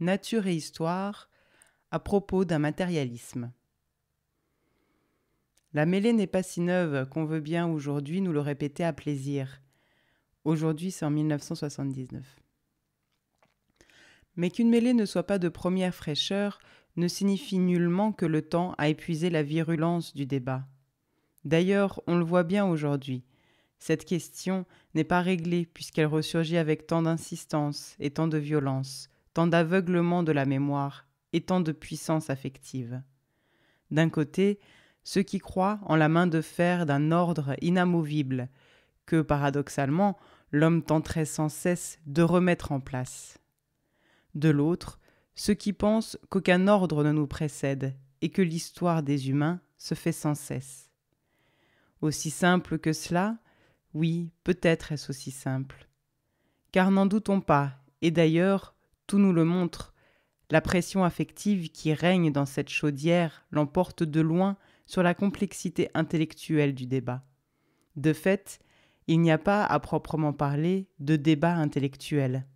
Nature et Histoire, à propos d'un matérialisme. La mêlée n'est pas si neuve qu'on veut bien aujourd'hui nous le répéter à plaisir. Aujourd'hui, c'est en 1979. Mais qu'une mêlée ne soit pas de première fraîcheur ne signifie nullement que le temps a épuisé la virulence du débat. D'ailleurs, on le voit bien aujourd'hui. Cette question n'est pas réglée puisqu'elle ressurgit avec tant d'insistance et tant de violence tant d'aveuglement de la mémoire et tant de puissance affective. D'un côté, ceux qui croient en la main de fer d'un ordre inamovible, que paradoxalement l'homme tenterait sans cesse de remettre en place. De l'autre, ceux qui pensent qu'aucun ordre ne nous précède et que l'histoire des humains se fait sans cesse. Aussi simple que cela Oui, peut-être est-ce aussi simple. Car n'en doutons pas, et d'ailleurs, tout nous le montre. La pression affective qui règne dans cette chaudière l'emporte de loin sur la complexité intellectuelle du débat. De fait, il n'y a pas, à proprement parler, de débat intellectuel.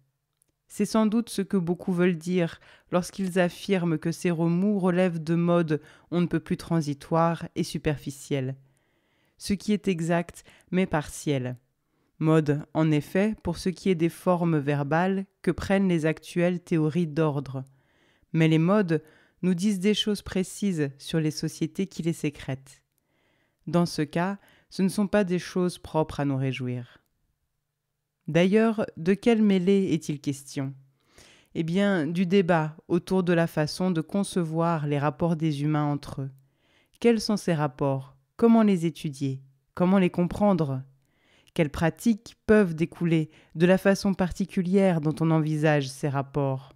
C'est sans doute ce que beaucoup veulent dire lorsqu'ils affirment que ces remous relèvent de modes on ne peut plus transitoires et superficiels. Ce qui est exact, mais partiel. Mode, en effet, pour ce qui est des formes verbales que prennent les actuelles théories d'ordre. Mais les modes nous disent des choses précises sur les sociétés qui les sécrètent. Dans ce cas, ce ne sont pas des choses propres à nous réjouir. D'ailleurs, de quelle mêlée est-il question Eh bien, du débat autour de la façon de concevoir les rapports des humains entre eux. Quels sont ces rapports Comment les étudier Comment les comprendre quelles pratiques peuvent découler de la façon particulière dont on envisage ces rapports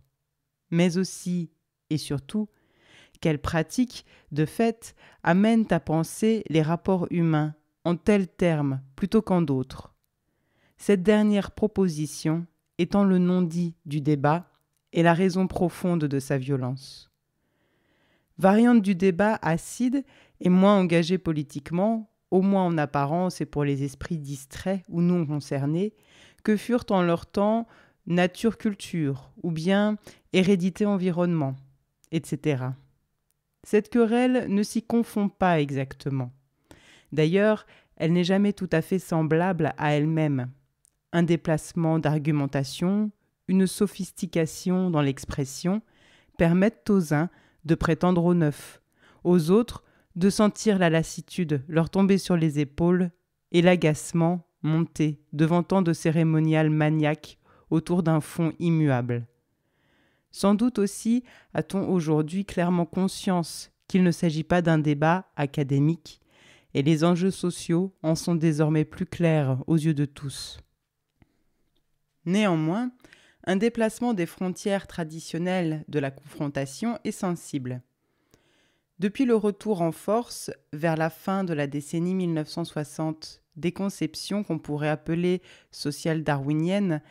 Mais aussi et surtout, quelles pratiques, de fait, amènent à penser les rapports humains en tels termes plutôt qu'en d'autres Cette dernière proposition étant le non-dit du débat et la raison profonde de sa violence. Variante du débat acide et moins engagée politiquement, au moins en apparence et pour les esprits distraits ou non concernés, que furent en leur temps nature-culture ou bien hérédité-environnement, etc. Cette querelle ne s'y confond pas exactement. D'ailleurs, elle n'est jamais tout à fait semblable à elle-même. Un déplacement d'argumentation, une sophistication dans l'expression permettent aux uns de prétendre aux neuf, aux autres de sentir la lassitude leur tomber sur les épaules et l'agacement monter devant tant de cérémoniales maniaques autour d'un fond immuable. Sans doute aussi a-t-on aujourd'hui clairement conscience qu'il ne s'agit pas d'un débat académique, et les enjeux sociaux en sont désormais plus clairs aux yeux de tous. Néanmoins, un déplacement des frontières traditionnelles de la confrontation est sensible. Depuis le retour en force, vers la fin de la décennie 1960, des conceptions qu'on pourrait appeler sociales darwiniennes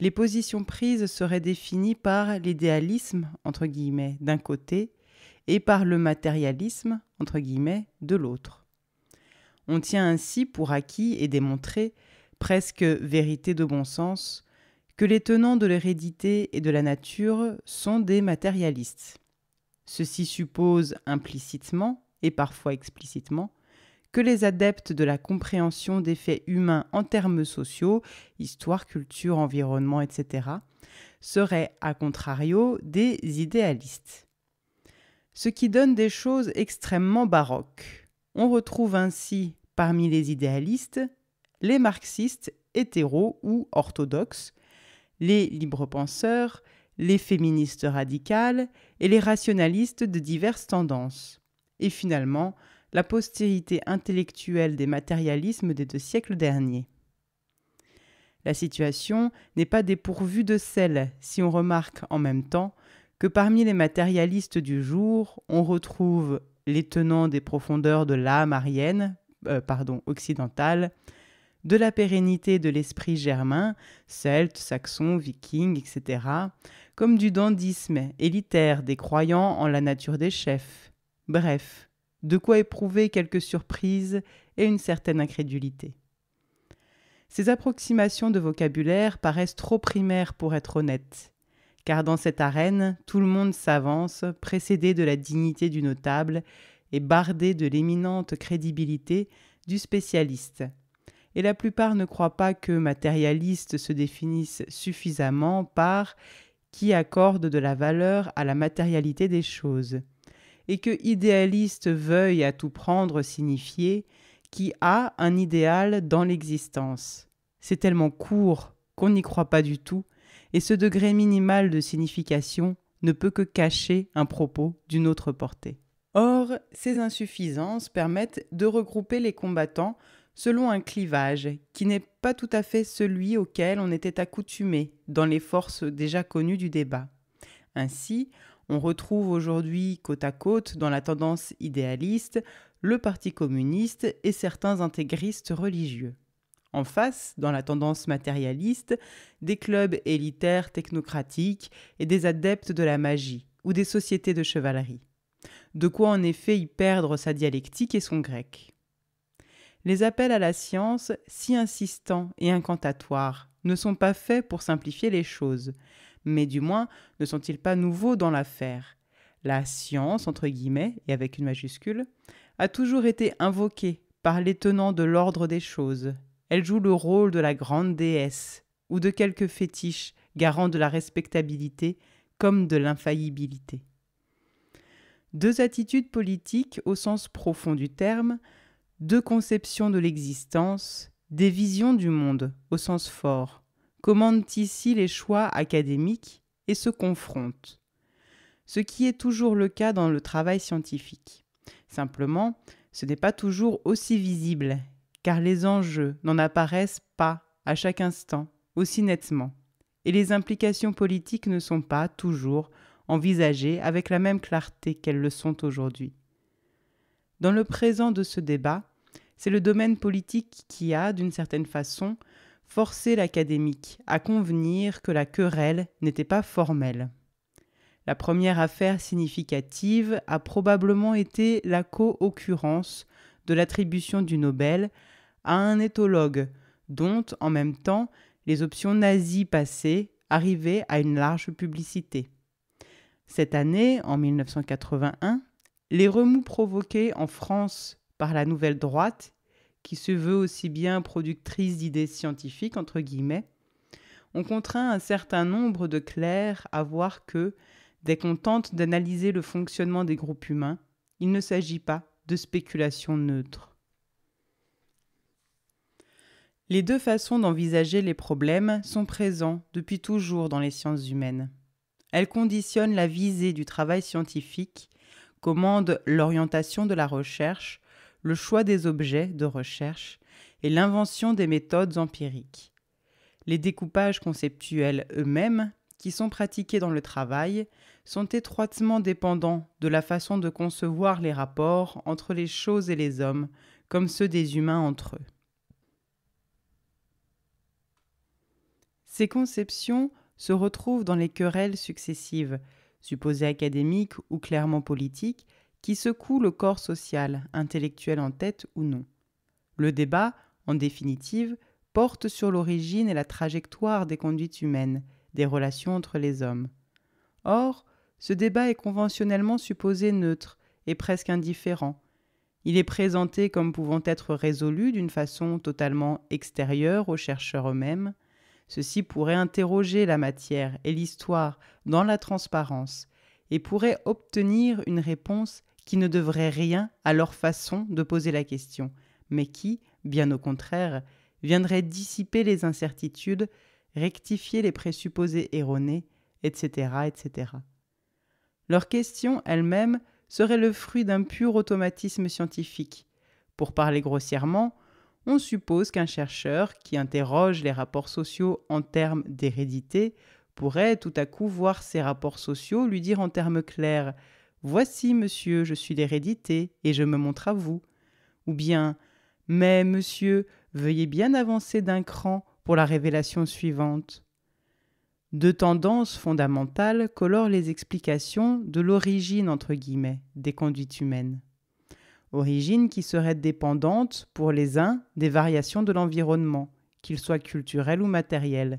les positions prises seraient définies par l'idéalisme, entre guillemets, d'un côté, et par le matérialisme, entre guillemets, de l'autre. On tient ainsi pour acquis et démontré, presque vérité de bon sens, que les tenants de l'hérédité et de la nature sont des matérialistes. Ceci suppose implicitement, et parfois explicitement, que les adeptes de la compréhension des faits humains en termes sociaux, histoire, culture, environnement, etc., seraient, à contrario, des idéalistes. Ce qui donne des choses extrêmement baroques. On retrouve ainsi, parmi les idéalistes, les marxistes hétéros ou orthodoxes, les libres-penseurs, les féministes radicales, et les rationalistes de diverses tendances. Et finalement, la postérité intellectuelle des matérialismes des deux siècles derniers. La situation n'est pas dépourvue de sel si on remarque en même temps que parmi les matérialistes du jour, on retrouve les tenants des profondeurs de l'âme arienne, euh, pardon, occidentale, de la pérennité de l'esprit germain, celte, saxon, viking, etc., comme du dandisme élitaire des croyants en la nature des chefs. Bref, de quoi éprouver quelques surprises et une certaine incrédulité. Ces approximations de vocabulaire paraissent trop primaires pour être honnêtes, car dans cette arène, tout le monde s'avance, précédé de la dignité du notable et bardé de l'éminente crédibilité du spécialiste, et la plupart ne croient pas que matérialistes se définissent suffisamment par qui accorde de la valeur à la matérialité des choses, et que idéaliste veuille à tout prendre signifier qui a un idéal dans l'existence. C'est tellement court qu'on n'y croit pas du tout, et ce degré minimal de signification ne peut que cacher un propos d'une autre portée. Or, ces insuffisances permettent de regrouper les combattants selon un clivage qui n'est pas tout à fait celui auquel on était accoutumé dans les forces déjà connues du débat. Ainsi, on retrouve aujourd'hui côte à côte dans la tendance idéaliste le Parti communiste et certains intégristes religieux. En face, dans la tendance matérialiste, des clubs élitaires technocratiques et des adeptes de la magie ou des sociétés de chevalerie. De quoi en effet y perdre sa dialectique et son grec les appels à la science, si insistants et incantatoires, ne sont pas faits pour simplifier les choses, mais du moins ne sont-ils pas nouveaux dans l'affaire. La science, entre guillemets, et avec une majuscule, a toujours été invoquée par les tenants de l'ordre des choses. Elle joue le rôle de la grande déesse, ou de quelque fétiche garant de la respectabilité comme de l'infaillibilité. Deux attitudes politiques, au sens profond du terme, deux conceptions de l'existence, des visions du monde au sens fort, commandent ici les choix académiques et se confrontent, ce qui est toujours le cas dans le travail scientifique. Simplement, ce n'est pas toujours aussi visible, car les enjeux n'en apparaissent pas à chaque instant aussi nettement, et les implications politiques ne sont pas toujours envisagées avec la même clarté qu'elles le sont aujourd'hui. Dans le présent de ce débat, c'est le domaine politique qui a, d'une certaine façon, forcé l'académique à convenir que la querelle n'était pas formelle. La première affaire significative a probablement été la co-occurrence de l'attribution du Nobel à un éthologue dont, en même temps, les options nazies passées arrivaient à une large publicité. Cette année, en 1981, les remous provoqués en France par la nouvelle droite, qui se veut aussi bien productrice d'idées scientifiques, entre guillemets, on contraint un certain nombre de clercs à voir que, dès qu'on tente d'analyser le fonctionnement des groupes humains, il ne s'agit pas de spéculation neutre. Les deux façons d'envisager les problèmes sont présents depuis toujours dans les sciences humaines. Elles conditionnent la visée du travail scientifique, commandent l'orientation de la recherche le choix des objets de recherche et l'invention des méthodes empiriques. Les découpages conceptuels eux-mêmes, qui sont pratiqués dans le travail, sont étroitement dépendants de la façon de concevoir les rapports entre les choses et les hommes, comme ceux des humains entre eux. Ces conceptions se retrouvent dans les querelles successives, supposées académiques ou clairement politiques, qui secoue le corps social, intellectuel en tête ou non. Le débat, en définitive, porte sur l'origine et la trajectoire des conduites humaines, des relations entre les hommes. Or, ce débat est conventionnellement supposé neutre et presque indifférent. Il est présenté comme pouvant être résolu d'une façon totalement extérieure aux chercheurs eux-mêmes. ceux pourrait interroger la matière et l'histoire dans la transparence et pourrait obtenir une réponse qui ne devraient rien à leur façon de poser la question, mais qui, bien au contraire, viendraient dissiper les incertitudes, rectifier les présupposés erronés, etc. etc. Leur question elle-même serait le fruit d'un pur automatisme scientifique. Pour parler grossièrement, on suppose qu'un chercheur qui interroge les rapports sociaux en termes d'hérédité pourrait tout à coup voir ces rapports sociaux lui dire en termes clairs Voici, monsieur, je suis l'hérédité et je me montre à vous. Ou bien Mais, monsieur, veuillez bien avancer d'un cran pour la révélation suivante. Deux tendances fondamentales colorent les explications de l'origine entre guillemets des conduites humaines. Origine qui serait dépendante pour les uns des variations de l'environnement, qu'il soit culturel ou matériel,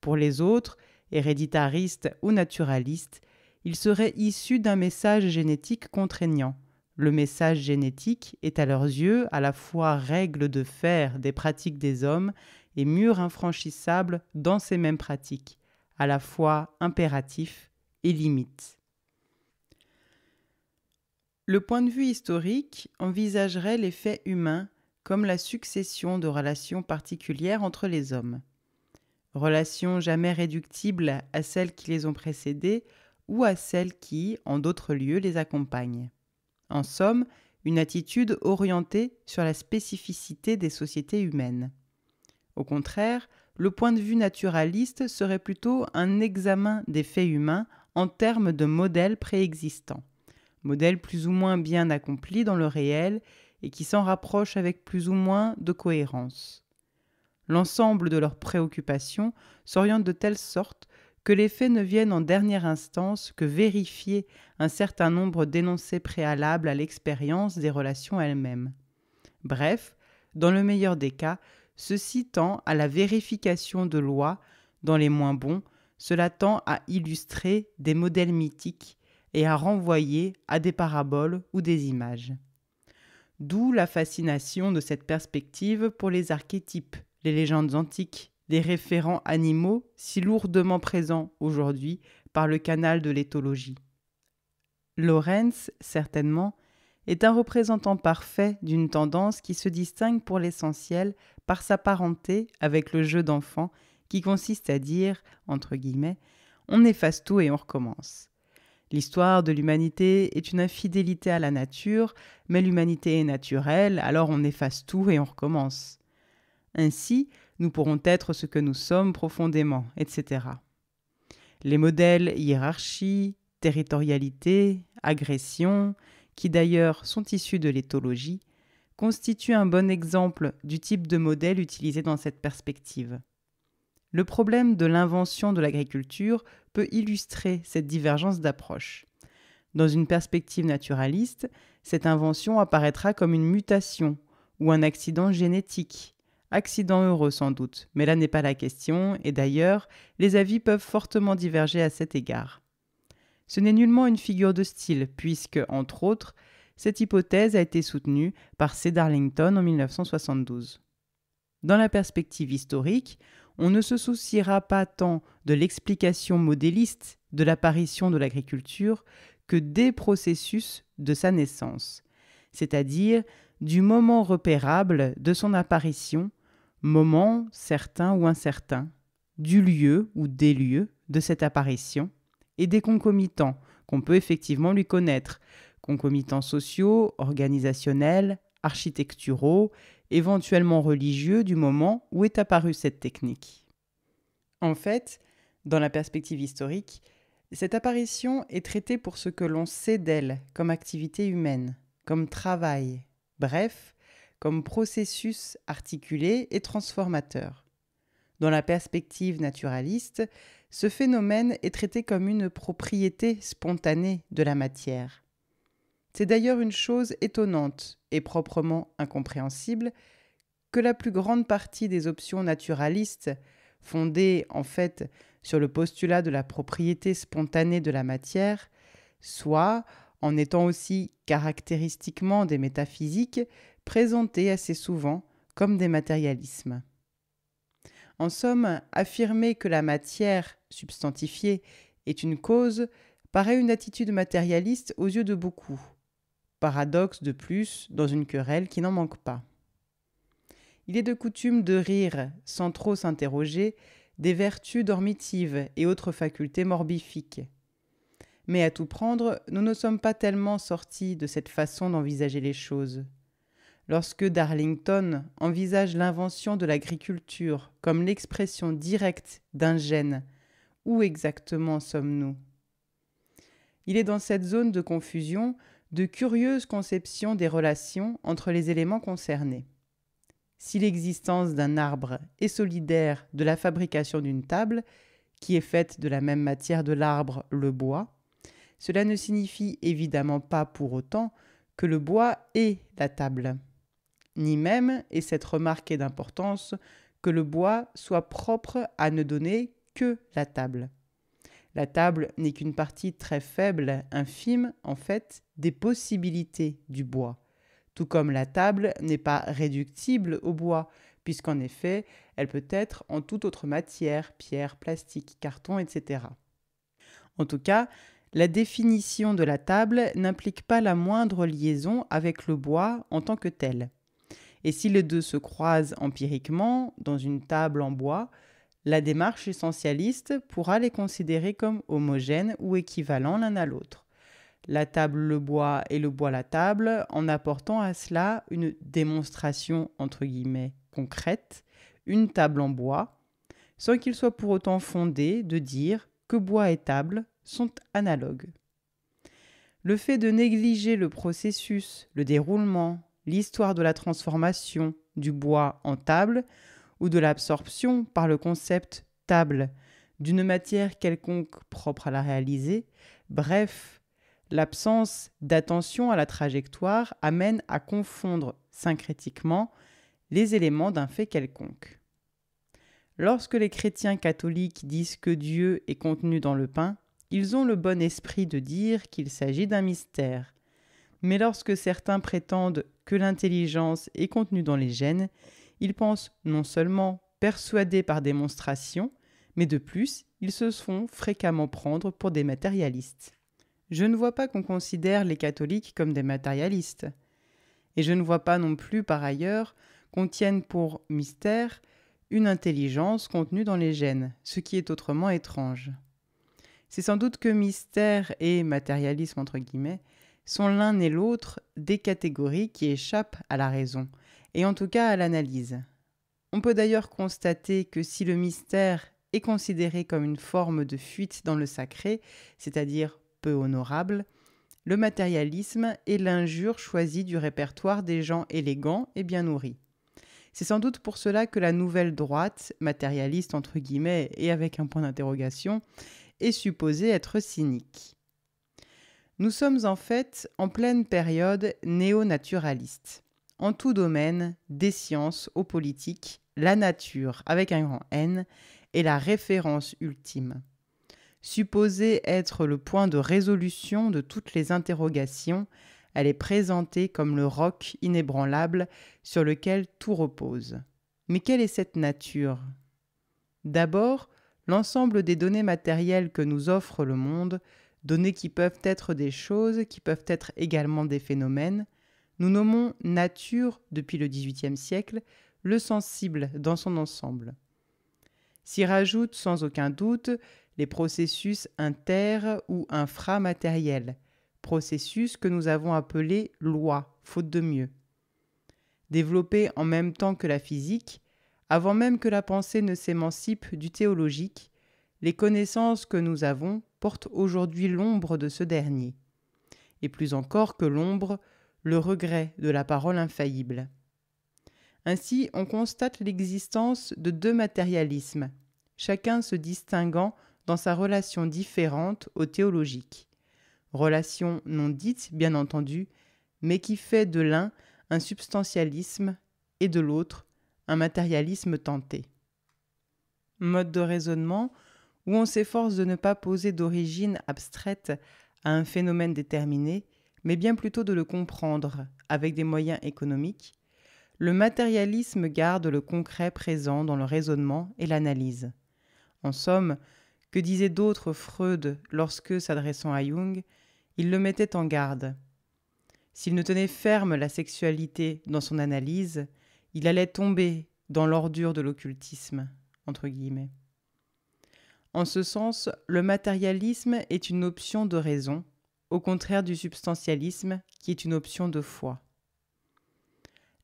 pour les autres héréditaristes ou naturalistes, il serait issu d'un message génétique contraignant. Le message génétique est à leurs yeux à la fois règle de fer des pratiques des hommes et mur infranchissable dans ces mêmes pratiques, à la fois impératif et limite. Le point de vue historique envisagerait les faits humains comme la succession de relations particulières entre les hommes. Relations jamais réductibles à celles qui les ont précédées ou à celles qui, en d'autres lieux, les accompagnent. En somme, une attitude orientée sur la spécificité des sociétés humaines. Au contraire, le point de vue naturaliste serait plutôt un examen des faits humains en termes de modèles préexistants, modèles plus ou moins bien accomplis dans le réel et qui s'en rapprochent avec plus ou moins de cohérence. L'ensemble de leurs préoccupations s'oriente de telle sorte que les faits ne viennent en dernière instance que vérifier un certain nombre d'énoncés préalables à l'expérience des relations elles-mêmes. Bref, dans le meilleur des cas, ceci tend à la vérification de lois, dans les moins bons, cela tend à illustrer des modèles mythiques et à renvoyer à des paraboles ou des images. D'où la fascination de cette perspective pour les archétypes, les légendes antiques, des référents animaux si lourdement présents aujourd'hui par le canal de l'éthologie. Lorenz, certainement, est un représentant parfait d'une tendance qui se distingue pour l'essentiel par sa parenté avec le jeu d'enfant qui consiste à dire, entre guillemets, on efface tout et on recommence. L'histoire de l'humanité est une infidélité à la nature, mais l'humanité est naturelle, alors on efface tout et on recommence. Ainsi, nous pourrons être ce que nous sommes profondément, etc. Les modèles hiérarchie, territorialité, agression, qui d'ailleurs sont issus de l'éthologie, constituent un bon exemple du type de modèle utilisé dans cette perspective. Le problème de l'invention de l'agriculture peut illustrer cette divergence d'approche. Dans une perspective naturaliste, cette invention apparaîtra comme une mutation ou un accident génétique, Accident heureux sans doute, mais là n'est pas la question, et d'ailleurs, les avis peuvent fortement diverger à cet égard. Ce n'est nullement une figure de style, puisque, entre autres, cette hypothèse a été soutenue par C. Darlington en 1972. Dans la perspective historique, on ne se souciera pas tant de l'explication modéliste de l'apparition de l'agriculture que des processus de sa naissance, c'est-à-dire du moment repérable de son apparition moment certain ou incertain, du lieu ou des lieux de cette apparition, et des concomitants qu'on peut effectivement lui connaître, concomitants sociaux, organisationnels, architecturaux, éventuellement religieux du moment où est apparue cette technique. En fait, dans la perspective historique, cette apparition est traitée pour ce que l'on sait d'elle comme activité humaine, comme travail, bref, comme processus articulé et transformateur. Dans la perspective naturaliste, ce phénomène est traité comme une propriété spontanée de la matière. C'est d'ailleurs une chose étonnante et proprement incompréhensible que la plus grande partie des options naturalistes, fondées en fait sur le postulat de la propriété spontanée de la matière, soit, en étant aussi caractéristiquement des métaphysiques, présentés assez souvent comme des matérialismes. En somme, affirmer que la matière, substantifiée, est une cause paraît une attitude matérialiste aux yeux de beaucoup. Paradoxe de plus dans une querelle qui n'en manque pas. Il est de coutume de rire, sans trop s'interroger, des vertus dormitives et autres facultés morbifiques. Mais à tout prendre, nous ne sommes pas tellement sortis de cette façon d'envisager les choses. Lorsque Darlington envisage l'invention de l'agriculture comme l'expression directe d'un gène, où exactement sommes-nous Il est dans cette zone de confusion de curieuses conceptions des relations entre les éléments concernés. Si l'existence d'un arbre est solidaire de la fabrication d'une table, qui est faite de la même matière de l'arbre, le bois, cela ne signifie évidemment pas pour autant que le bois est la table ni même, et cette remarque est d'importance, que le bois soit propre à ne donner que la table. La table n'est qu'une partie très faible, infime en fait, des possibilités du bois. Tout comme la table n'est pas réductible au bois, puisqu'en effet, elle peut être en toute autre matière, pierre, plastique, carton, etc. En tout cas, la définition de la table n'implique pas la moindre liaison avec le bois en tant que tel. Et si les deux se croisent empiriquement dans une table en bois, la démarche essentialiste pourra les considérer comme homogènes ou équivalents l'un à l'autre. La table le bois et le bois la table en apportant à cela une démonstration entre guillemets concrète, une table en bois, sans qu'il soit pour autant fondé de dire que bois et table sont analogues. Le fait de négliger le processus, le déroulement, l'histoire de la transformation du bois en table ou de l'absorption par le concept table d'une matière quelconque propre à la réaliser, bref, l'absence d'attention à la trajectoire amène à confondre syncrétiquement les éléments d'un fait quelconque. Lorsque les chrétiens catholiques disent que Dieu est contenu dans le pain, ils ont le bon esprit de dire qu'il s'agit d'un mystère. Mais lorsque certains prétendent que l'intelligence est contenue dans les gènes, ils pensent non seulement persuadés par démonstration, mais de plus, ils se font fréquemment prendre pour des matérialistes. Je ne vois pas qu'on considère les catholiques comme des matérialistes. Et je ne vois pas non plus, par ailleurs, qu'on tienne pour mystère une intelligence contenue dans les gènes, ce qui est autrement étrange. C'est sans doute que mystère et matérialisme, entre guillemets, sont l'un et l'autre des catégories qui échappent à la raison, et en tout cas à l'analyse. On peut d'ailleurs constater que si le mystère est considéré comme une forme de fuite dans le sacré, c'est-à-dire peu honorable, le matérialisme est l'injure choisie du répertoire des gens élégants et bien nourris. C'est sans doute pour cela que la nouvelle droite, matérialiste entre guillemets et avec un point d'interrogation, est supposée être cynique. Nous sommes en fait en pleine période néo-naturaliste. En tout domaine, des sciences aux politiques, la nature avec un grand N est la référence ultime. Supposée être le point de résolution de toutes les interrogations, elle est présentée comme le roc inébranlable sur lequel tout repose. Mais quelle est cette nature D'abord, l'ensemble des données matérielles que nous offre le monde données qui peuvent être des choses, qui peuvent être également des phénomènes. Nous nommons nature, depuis le XVIIIe siècle, le sensible dans son ensemble. S'y rajoutent sans aucun doute les processus inter ou inframatériels, processus que nous avons appelés lois », faute de mieux. Développés en même temps que la physique, avant même que la pensée ne s'émancipe du théologique, les connaissances que nous avons porte aujourd'hui l'ombre de ce dernier, et plus encore que l'ombre, le regret de la parole infaillible. Ainsi, on constate l'existence de deux matérialismes, chacun se distinguant dans sa relation différente au théologique. Relation non dite, bien entendu, mais qui fait de l'un un substantialisme et de l'autre un matérialisme tenté. Mode de raisonnement où on s'efforce de ne pas poser d'origine abstraite à un phénomène déterminé, mais bien plutôt de le comprendre avec des moyens économiques, le matérialisme garde le concret présent dans le raisonnement et l'analyse. En somme, que disait d'autres Freud lorsque, s'adressant à Jung, il le mettait en garde S'il ne tenait ferme la sexualité dans son analyse, il allait tomber dans l'ordure de l'occultisme, entre guillemets. En ce sens, le matérialisme est une option de raison, au contraire du substantialisme qui est une option de foi.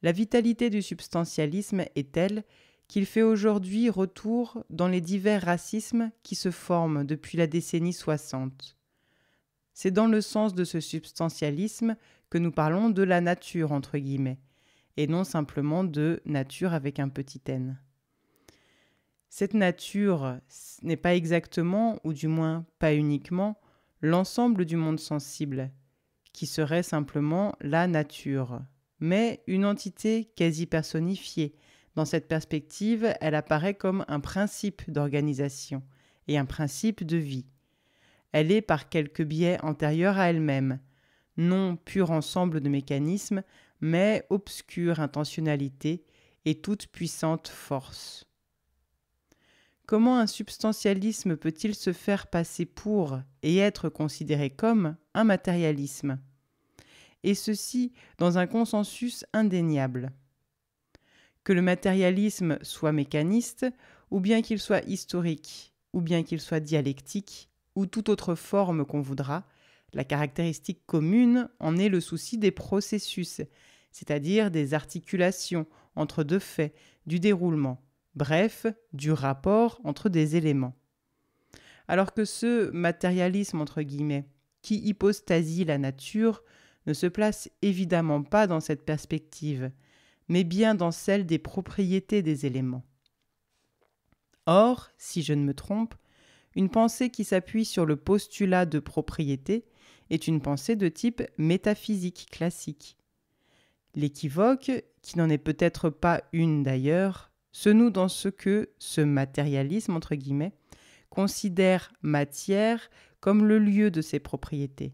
La vitalité du substantialisme est telle qu'il fait aujourd'hui retour dans les divers racismes qui se forment depuis la décennie 60. C'est dans le sens de ce substantialisme que nous parlons de la nature, entre guillemets, et non simplement de nature avec un petit n. Cette nature n'est pas exactement, ou du moins pas uniquement, l'ensemble du monde sensible, qui serait simplement la nature, mais une entité quasi personnifiée. Dans cette perspective, elle apparaît comme un principe d'organisation et un principe de vie. Elle est par quelque biais antérieure à elle-même, non pur ensemble de mécanismes, mais obscure intentionnalité et toute puissante force. Comment un substantialisme peut-il se faire passer pour et être considéré comme un matérialisme Et ceci dans un consensus indéniable. Que le matérialisme soit mécaniste, ou bien qu'il soit historique, ou bien qu'il soit dialectique, ou toute autre forme qu'on voudra, la caractéristique commune en est le souci des processus, c'est-à-dire des articulations entre deux faits, du déroulement bref, du rapport entre des éléments. Alors que ce matérialisme, entre guillemets, qui hypostasie la nature, ne se place évidemment pas dans cette perspective, mais bien dans celle des propriétés des éléments. Or, si je ne me trompe, une pensée qui s'appuie sur le postulat de propriété est une pensée de type métaphysique classique. L'équivoque, qui n'en est peut-être pas une d'ailleurs, se noue dans ce que ce matérialisme, entre guillemets, considère matière comme le lieu de ses propriétés.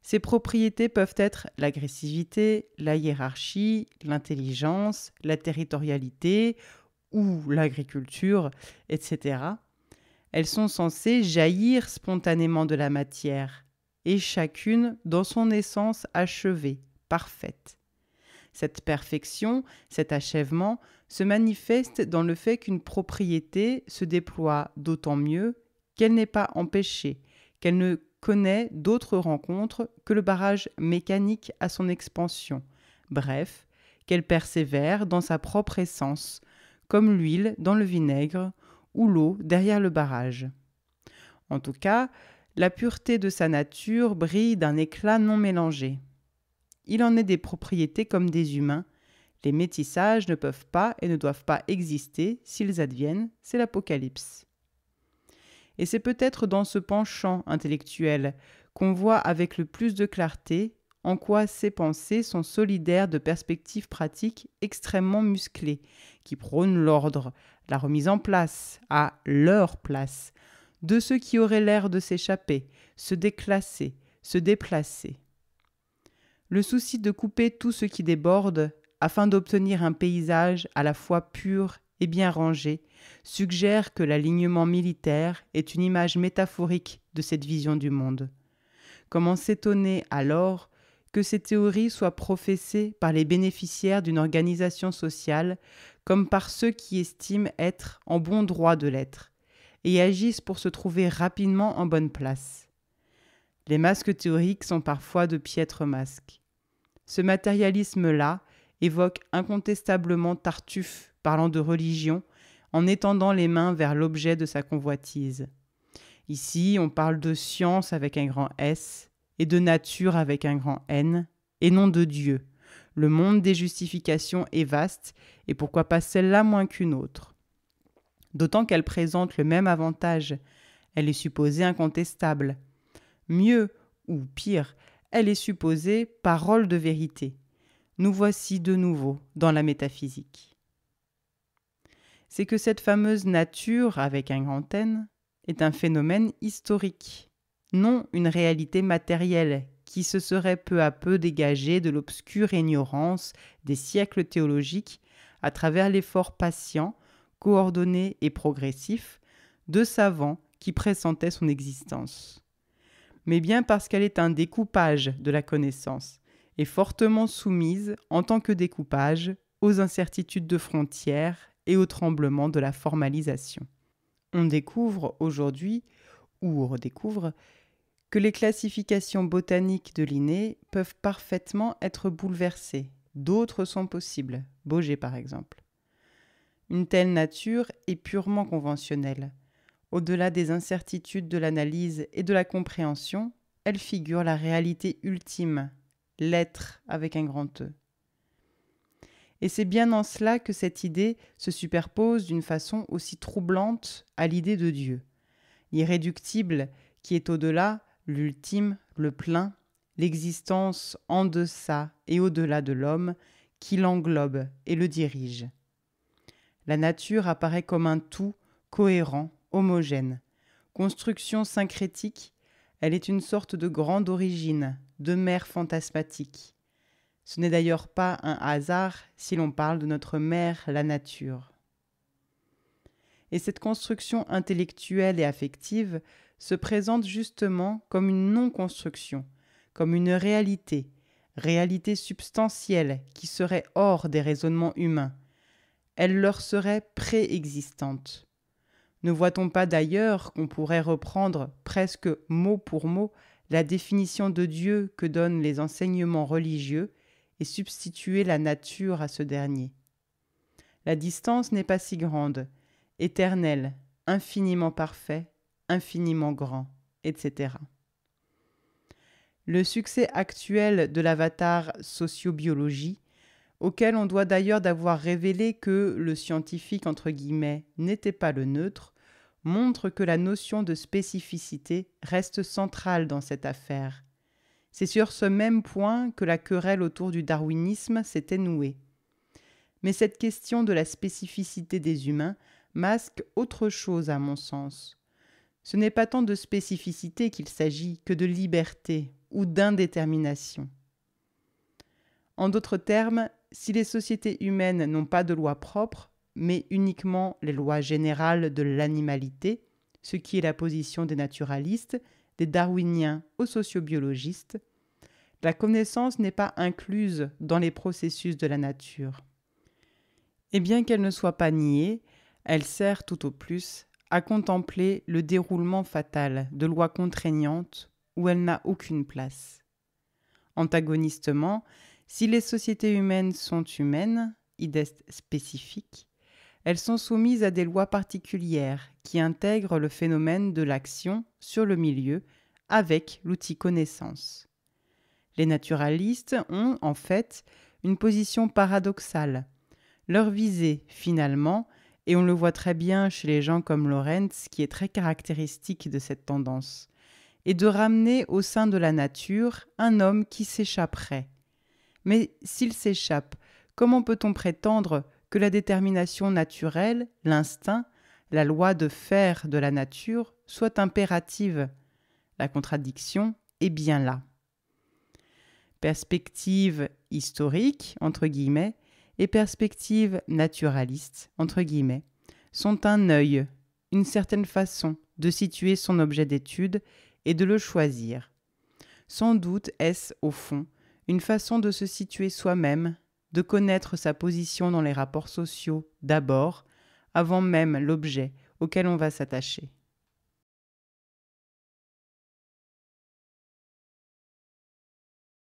Ces propriétés peuvent être l'agressivité, la hiérarchie, l'intelligence, la territorialité ou l'agriculture, etc. Elles sont censées jaillir spontanément de la matière, et chacune dans son essence achevée, parfaite. Cette perfection, cet achèvement se manifeste dans le fait qu'une propriété se déploie d'autant mieux qu'elle n'est pas empêchée, qu'elle ne connaît d'autres rencontres que le barrage mécanique à son expansion. Bref, qu'elle persévère dans sa propre essence, comme l'huile dans le vinaigre ou l'eau derrière le barrage. En tout cas, la pureté de sa nature brille d'un éclat non mélangé. Il en est des propriétés comme des humains, les métissages ne peuvent pas et ne doivent pas exister, s'ils adviennent, c'est l'Apocalypse. Et c'est peut-être dans ce penchant intellectuel qu'on voit avec le plus de clarté en quoi ces pensées sont solidaires de perspectives pratiques extrêmement musclées, qui prônent l'ordre, la remise en place, à leur place, de ceux qui auraient l'air de s'échapper, se déclasser, se déplacer. Le souci de couper tout ce qui déborde afin d'obtenir un paysage à la fois pur et bien rangé, suggère que l'alignement militaire est une image métaphorique de cette vision du monde. Comment s'étonner alors que ces théories soient professées par les bénéficiaires d'une organisation sociale comme par ceux qui estiment être en bon droit de l'être et agissent pour se trouver rapidement en bonne place. Les masques théoriques sont parfois de piètres masques. Ce matérialisme-là évoque incontestablement Tartuffe parlant de religion en étendant les mains vers l'objet de sa convoitise. Ici, on parle de science avec un grand S et de nature avec un grand N, et non de Dieu. Le monde des justifications est vaste, et pourquoi pas celle-là moins qu'une autre D'autant qu'elle présente le même avantage. Elle est supposée incontestable. Mieux, ou pire, elle est supposée parole de vérité nous voici de nouveau dans la métaphysique. C'est que cette fameuse nature avec un grand N est un phénomène historique, non une réalité matérielle qui se serait peu à peu dégagée de l'obscure ignorance des siècles théologiques à travers l'effort patient, coordonné et progressif de savants qui pressentaient son existence. Mais bien parce qu'elle est un découpage de la connaissance, est fortement soumise, en tant que découpage, aux incertitudes de frontières et aux tremblements de la formalisation. On découvre aujourd'hui, ou on redécouvre, que les classifications botaniques de Linné peuvent parfaitement être bouleversées. D'autres sont possibles, Boger par exemple. Une telle nature est purement conventionnelle. Au-delà des incertitudes de l'analyse et de la compréhension, elle figure la réalité ultime, l'être avec un grand E. Et c'est bien en cela que cette idée se superpose d'une façon aussi troublante à l'idée de Dieu, irréductible, qui est au-delà, l'ultime, le plein, l'existence en deçà et au-delà de l'homme, qui l'englobe et le dirige. La nature apparaît comme un tout cohérent, homogène. Construction syncrétique, elle est une sorte de grande origine, de mère fantasmatique. Ce n'est d'ailleurs pas un hasard si l'on parle de notre mère, la nature. Et cette construction intellectuelle et affective se présente justement comme une non-construction, comme une réalité, réalité substantielle qui serait hors des raisonnements humains. Elle leur serait préexistante. Ne voit-on pas d'ailleurs qu'on pourrait reprendre presque mot pour mot la définition de Dieu que donnent les enseignements religieux et substituer la nature à ce dernier. La distance n'est pas si grande, éternelle, infiniment parfait, infiniment grand, etc. Le succès actuel de l'avatar sociobiologie, auquel on doit d'ailleurs d'avoir révélé que le scientifique entre guillemets n'était pas le neutre, montre que la notion de spécificité reste centrale dans cette affaire. C'est sur ce même point que la querelle autour du darwinisme s'était nouée. Mais cette question de la spécificité des humains masque autre chose à mon sens. Ce n'est pas tant de spécificité qu'il s'agit que de liberté ou d'indétermination. En d'autres termes, si les sociétés humaines n'ont pas de loi propre, mais uniquement les lois générales de l'animalité, ce qui est la position des naturalistes, des darwiniens aux sociobiologistes, la connaissance n'est pas incluse dans les processus de la nature. Et bien qu'elle ne soit pas niée, elle sert tout au plus à contempler le déroulement fatal de lois contraignantes où elle n'a aucune place. Antagonistement, si les sociétés humaines sont humaines, idest spécifiques, elles sont soumises à des lois particulières qui intègrent le phénomène de l'action sur le milieu avec l'outil connaissance. Les naturalistes ont, en fait, une position paradoxale. Leur visée, finalement, et on le voit très bien chez les gens comme Lorentz, qui est très caractéristique de cette tendance, est de ramener au sein de la nature un homme qui s'échapperait. Mais s'il s'échappe, comment peut-on prétendre que la détermination naturelle, l'instinct, la loi de faire de la nature soit impérative. La contradiction est bien là. Perspective historique, entre guillemets, et perspective naturaliste, entre guillemets, sont un œil, une certaine façon de situer son objet d'étude et de le choisir. Sans doute est-ce, au fond, une façon de se situer soi-même de connaître sa position dans les rapports sociaux d'abord, avant même l'objet auquel on va s'attacher.